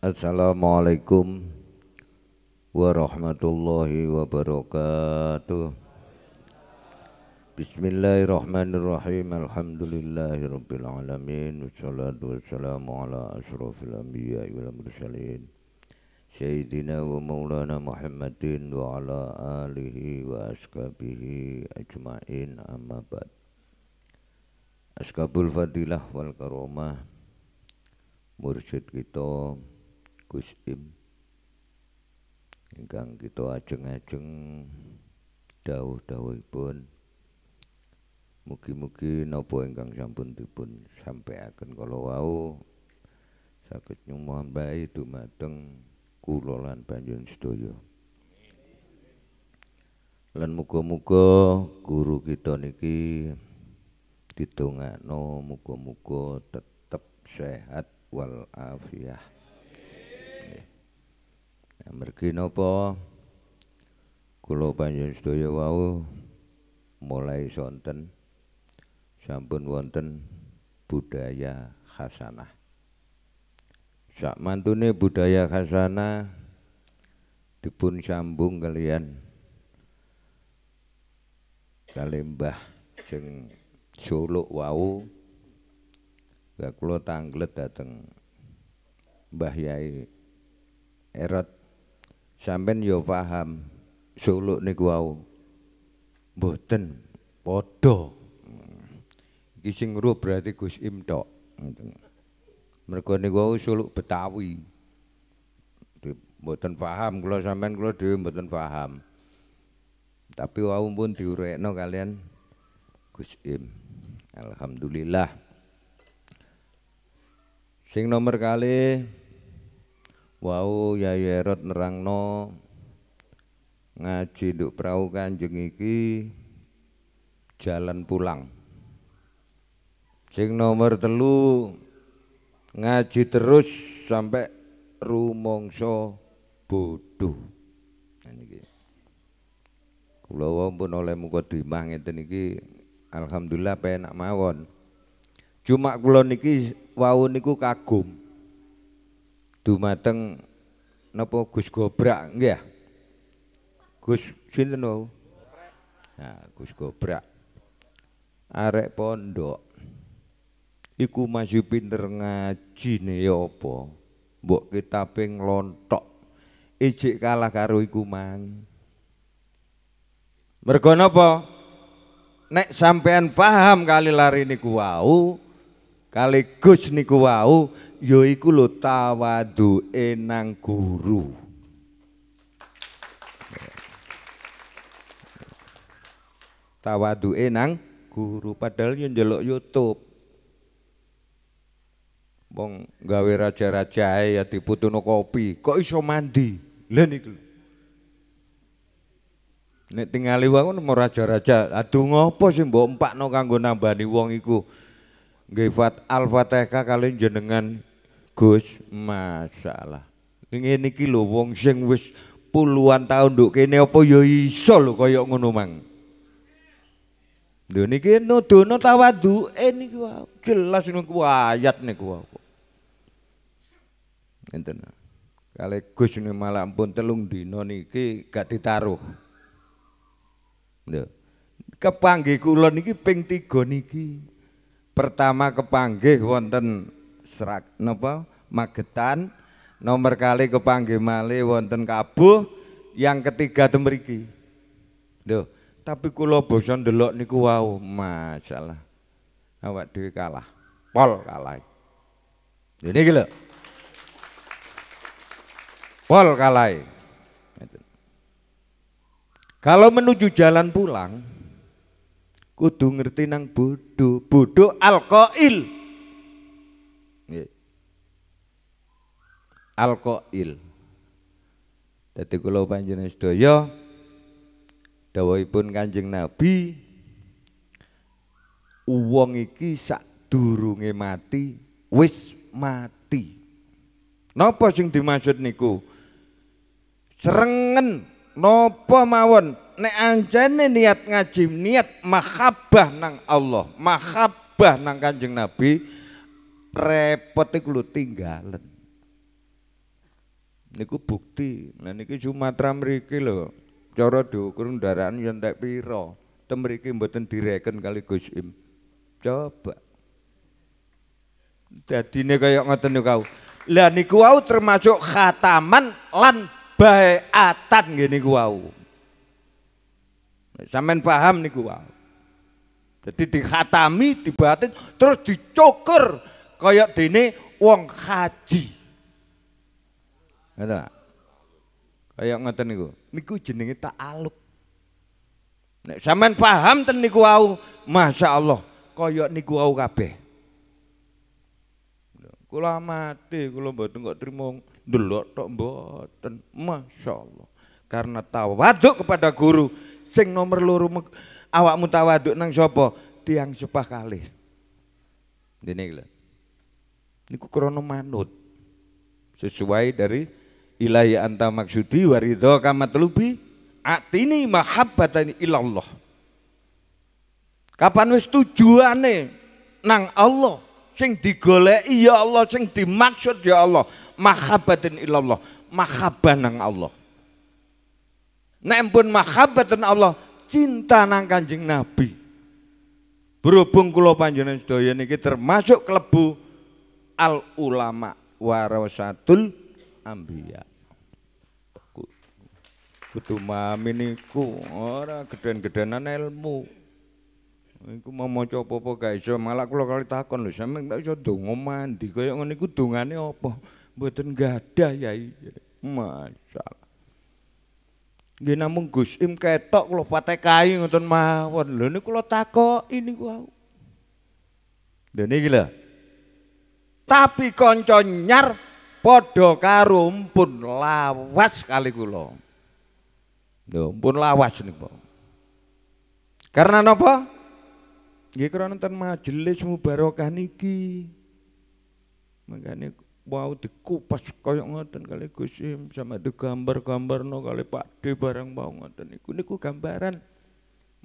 Assalamualaikum warahmatullahi wabarakatuh Bismillahirrahmanirrahim Alhamdulillahirrabbilalamin Wassalatu wassalamu ala asrafil anbiya wal mursalin Sayyidina wa maulana Muhammadin wa ala alihi wa askabihi ajmain amma ba'd Askabul Fadilah wal Karomah Mursyid kita Gus Im ingkang kita ajeng-ajeng dawuh-dawuhipun mugi-mugi napa ingkang sampun dipun sampaiaken kala wau saged nyumuh bae dumateng kula lan panjenengan sedaya lan muga-muga guru kita niki ditongakno muga-muga tetep sehat wal afiat Mergi nopo, kula panjenengan sedaya wau mulai sonten sampun wonten budaya khasanah. Sak mantune budaya khasanah dipun sambung kalian kalembah sing suluk wau gak ya kula tanglet dateng Mbah Yai sampean yo paham suluk niku wau mboten padha iki sing ngru berarti Gus Im tok mergo niku wau suluk Betawi mboten paham kula sampean kula dhewe mboten paham tapi wau pun diurekno kalian Gus Im alhamdulillah sing nomor kali wau Yai Erot nerangno ngaji duk perahu Kanjeng iki jalan pulang. Sing nomor telu ngaji terus sampai rumongso bodoh. Nah, niki. Kula pun oleh muka dimah ngeten niki alhamdulillah penak mawon. Cuma kulo niki wau niku kagum. mateng, napa Gus Gobrak nggih Gus sinten wau nah, Gus Gobrak arek pondok iku masih pinter ngaji ne ya apa mbok kitabe nglontok ejek kalah karo iku mang mergo napa nek sampean paham kali lari niku wau kali Gus niku wau yaiku lho tawadhu'e nang guru. Tawadhu'e nang guru padahal yo njeluk YouTube. Wong gawe raja-rajae ya diputuno kopi, kok iso mandi? Lha niku. Nek tingali wae nemu raja-raja, aduh ngopo sih mbok empakno kanggo nambani wong iku? Nggih Fat Al-Fatihah kali jenengan Gus, masalah. Ngene iki lho wong sing wis puluhan tahun nduk kene apa ya iso lho kaya ngono mang. Lho niki nuduhno tawadhu eh niki wow. jelas niku ayat niku wae. Wow. Enten. Kale Gus niku malah ampun telung dina niki gak ditaruh. Lho. Kepanggih kula niki ping 3 niki. Pertama kepanggih wonten serak napa? Magetan, nomor kali kepanggih male wonten Kabuh, yang ketiga temeriki Duh, tapi kulo bosan delok niku wow masalah. Awak dhewe kalah. Pol kalah. Ini gila, Pol kalah. Kalau menuju jalan pulang, kudu ngerti nang bodoh, bodoh alkoil. alqail. Dadi kula panjenengan sedaya dawuhipun Kanjeng Nabi wong iki sadurunge mati wis mati. Napa sing dimaksud niku? Serengen napa mawon nek anjane niat ngaji niat mahabbah nang Allah, mahabbah nang Kanjeng Nabi repot iku tinggalen niku bukti nah niki Sumatera mriki lho cara diukur ndaraan yen ya tak pira tem mriki mboten direken kali Gus Im coba dadine kaya ngoten niku kau lah niku wau termasuk khataman lan baiatan nggih niku wau nah, sampean paham niku wau jadi dikhatami dibatin terus dicoker kayak dini uang haji ada kayak ngata niku. Niku jenenge tak aluk. Nek sampean paham ten niku wau, masyaallah kaya niku wau kabeh. Kula mati kula mboten kok trimo ndelok tok mboten. Allah. Karena tawaduk kepada guru sing nomor loro awakmu tawaduk nang sapa? Tiang sepah kali. Dene lho. Niku krana manut sesuai dari ilahi anta maksudi waridho kamatlubi atini mahabbatani ilallah kapan wis tujuane nang Allah sing digoleki ya Allah sing dimaksud ya Allah mahabbatin ilallah mahabbah nang Allah nek pun mahabbatan Allah cinta nang Kanjeng Nabi berhubung kula panjenengan sedaya niki termasuk kelebu al ulama warasatul ambiyah kudu mami niku ora geden gedenan ilmu iku mau maca apa-apa gak iso malah kula kali takon lho sampeyan gak iso donga mandi kaya ngene iku dongane apa mboten gadah yai iya. masalah nggih namung Gus Im ketok kula patekai ngoten mawon lho niku lo tako ini aku dene iki lho tapi konconyar nyar padha lawas kali kula Lho, pun lawas niku. Karena napa? Nggih krana nonton majelis mubarokah niki. Mangkane wow, dikupas koyo ngoten kali sama Im gambar-gambar gambarno kali Pak de barang wau ngoten niku niku gambaran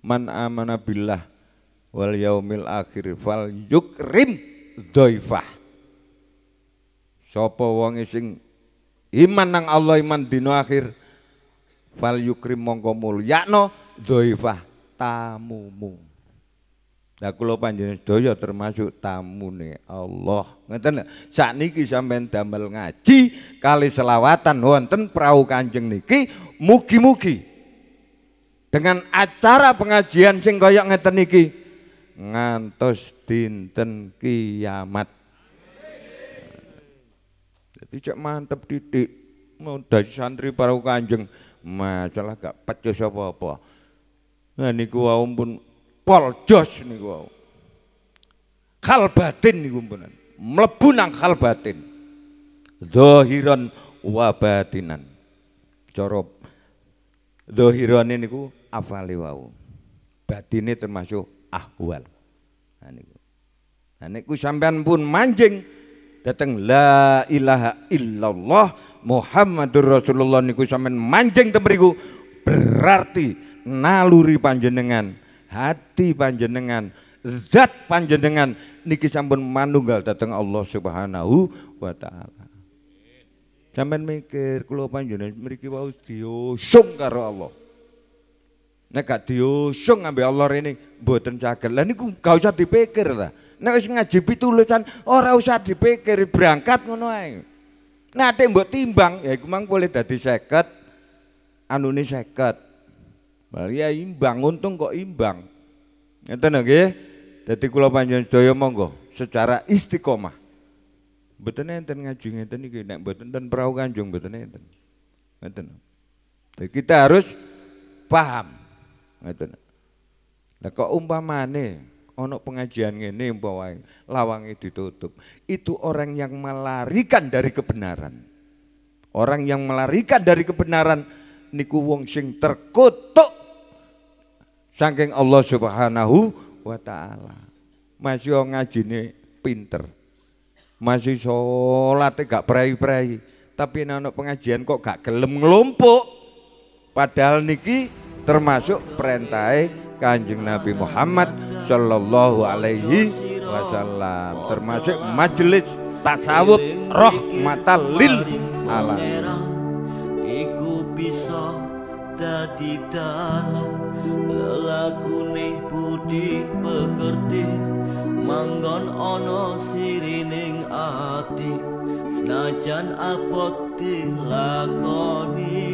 man amana billah wal yaumil akhir fal yukrim doifah, sapa wong sing iman nang Allah iman dina akhir fal yukrim mongko mulyakno dhaifah tamumu. Lah kula panjenengan sedaya termasuk tamune Allah. Ngeten sakniki sampean damel ngaji kali selawatan wonten perahu Kanjeng niki mugi-mugi dengan acara pengajian sing kaya ngeten niki ngantos dinten kiamat. Jadi cek mantep titik mau dari santri para kanjeng masalah gak pecus apa-apa nah niku wau pun josh niku wau khal batin niku punan mlebu nang khal batin zahiran wa batinan cara zahirane niku afale wau batine termasuk ahwal nah niku nah niku sampean pun manjing dateng la ilaha illallah Muhammadur Rasulullah niku sampean manjing temeriku berarti naluri panjenengan, hati panjenengan, zat panjenengan niki sampun manunggal dateng Allah Subhanahu wa taala. Sampeyan mikir kula panjenengan mriki wau diusung karo Allah. Nek gak diusung ngambil Allah rene mboten cager. Lah niku gak usah dipikir ta. Nek wis ngaji pitulusan ora usah dipikir, berangkat ngono ae. Nate buat timbang ya iku mang boleh dadi 50 anune 50. Bali ya imbang untung kok imbang. Ngeten nggih. Dadi kula Panjang sedaya monggo secara istiqomah. Mboten enten ngaji ngeten iki nek mboten ten perahu kanjung betulnya enten. Ngeten. Jadi kita harus paham. Ngeten. Nah, kok umpamane ono pengajian ini lawang itu ditutup. Itu orang yang melarikan dari kebenaran. Orang yang melarikan dari kebenaran niku wong sing terkutuk saking Allah Subhanahu wa taala. Masih ngajine pinter. Masih salate gak prei-prei, tapi nek pengajian kok gak gelem nglumpuk. Padahal niki termasuk perintah Kanjeng Nabi Muhammad sallallahu alaihi wasallam termasuk majelis tasawuf rahmatal lil alamin iku bisa dadi lagu lelakune budi pekerti manggon ana sirining ati senajan apot lakoni